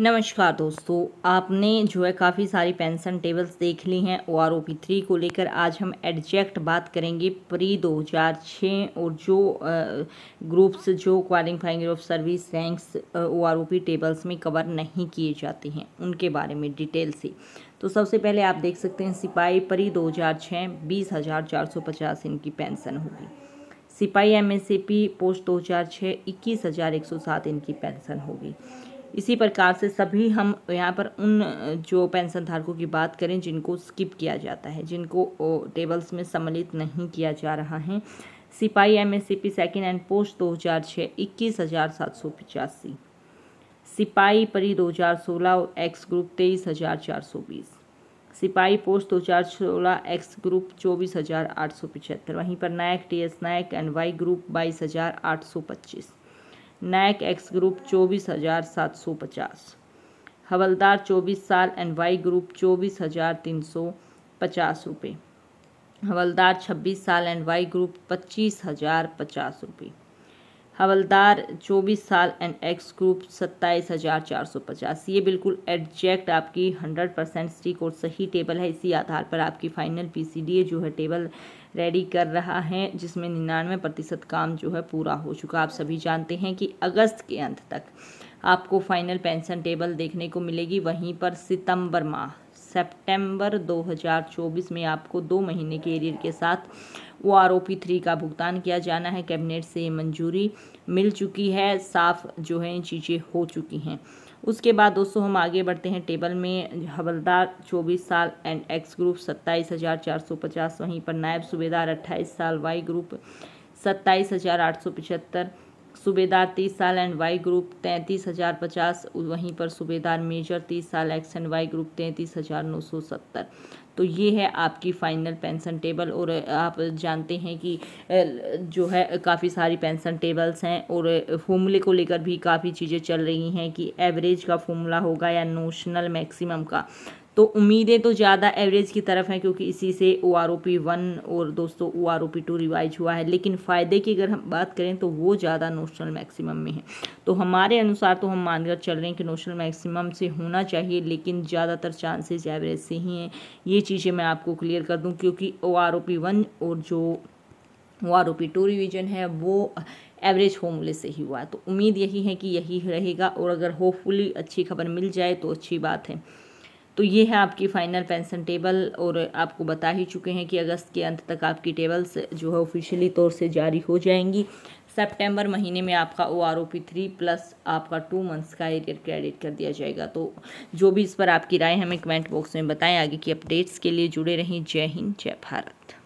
नमस्कार दोस्तों आपने जो है काफ़ी सारी पेंशन टेबल्स देख ली हैं O R O P three को लेकर आज हम एडजेक्ट बात करेंगे प्री दो हज़ार छः और जो ग्रुप्स जो qualifying of service ranks O R O P tables में कवर नहीं किए जाते हैं उनके बारे में डिटेल से तो सबसे पहले आप देख सकते हैं सिपाही परी दो हज़ार छः बीस हज़ार चार सौ पचास इनकी पेंशन होगी सिपाही M S A P post दो हज़ार छः इक्कीस हज़ार एक सौ सात इनकी पेंशन होगी इसी प्रकार से सभी हम यहाँ पर उन जो पेंशन धारकों की बात करें जिनको स्किप किया जाता है जिनको टेबल्स में सम्मिलित नहीं किया जा रहा है सिपाही M S C P second and post दो हज़ार छः इक्कीस हज़ार सात सौ पचासी सिपाही परी दो हज़ार सोलह एक्स ग्रुप तेईस हज़ार चार सौ बीस सिपाही पोस्ट दो हज़ार सोलह एक्स ग्रुप चौबीस हज़ार आठ सौ पचहत्तर वहीं पर नायक टी एस नायक एंड वाई ग्रुप बाईस हज़ार आठ सौ पच्चीस नायक एक्स ग्रुप चौबीस हज़ार सात सौ पचास हवलदार चौबीस साल एंड वाई ग्रुप चौबीस हज़ार तीन सौ पचास रुपये हवलदार छब्बीस साल एंड वाई ग्रुप पच्चीस हज़ार पचास रुपये हवलदार चौबीस साल एंड एक्स ग्रुप सत्ताईस हज़ार चार सौ पचास ये बिल्कुल एडजैक्ट आपकी हंड्रेड परसेंट स्टीक और सही टेबल है इसी आधार पर आपकी फाइनल पीसीडीए जो है टेबल रेडी कर रहा है जिसमें निन्यानवे प्रतिशत काम जो है पूरा हो चुका आप सभी जानते हैं कि अगस्त के अंत तक आपको फाइनल पेंशन टेबल देखने को मिलेगी वहीं पर सितंबर माह सितंबर 2024 में आपको दो महीने के एरियर के साथ वो आर ओ पी थ्री का भुगतान किया जाना है कैबिनेट से ये मंजूरी मिल चुकी है साफ जो है चीज़ें हो चुकी हैं उसके बाद दोस्तों हम आगे बढ़ते हैं टेबल में हवलदार 24 साल एंड एक्स ग्रुप सत्ताईस हज़ार चार सौ पचास वहीं पर नायब सूबेदार अट्ठाईस साल वाई ग्रुप सत्ताईस हज़ार आठ सौ पचहत्तर सूबेदार तीस साल एंड वाई ग्रुप तैंतीस हज़ार पचास वहीं पर सूबेदार मेजर तीस साल एक्स एंड वाई ग्रुप तैंतीस हज़ार नौ सौ सत्तर तो ये है आपकी फाइनल पेंशन टेबल और आप जानते हैं कि जो है काफ़ी सारी पेंशन टेबल्स हैं और फॉर्मूले को लेकर भी काफ़ी चीज़ें चल रही हैं कि एवरेज का फॉर्मूला होगा या नोशनल मैक्सिमम का तो उम्मीदें तो ज़्यादा एवरेज की तरफ हैं क्योंकि इसी से O R O P one और दोस्तों O R O P two revise हुआ है लेकिन फ़ायदे की अगर हम बात करें तो वो ज़्यादा नोशनल मैक्सिमम में है तो हमारे अनुसार तो हम मानकर चल रहे हैं कि नोशनल मैक्सिमम से होना चाहिए लेकिन ज़्यादातर चांसेस एवरेज से ही हैं ये चीज़ें मैं आपको क्लियर कर दूँ क्योंकि O R O P one और जो O R O P two revision है वो एवरेज होमले से ही हुआ है तो उम्मीद यही है कि यही रहेगा और अगर होपफुली अच्छी खबर मिल जाए तो अच्छी बात है तो ये है आपकी फाइनल पेंशन टेबल और आपको बता ही चुके हैं कि अगस्त के अंत तक आपकी टेबल्स जो है ऑफिशियली तौर से जारी हो जाएंगी सितंबर महीने में आपका O R O P three plus आपका टू मंथ्स का एरियर क्रेडिट कर दिया जाएगा तो जो भी इस पर आपकी राय हमें कमेंट बॉक्स में बताएं आगे की अपडेट्स के लिए जुड़े रहें जय हिंद जय भारत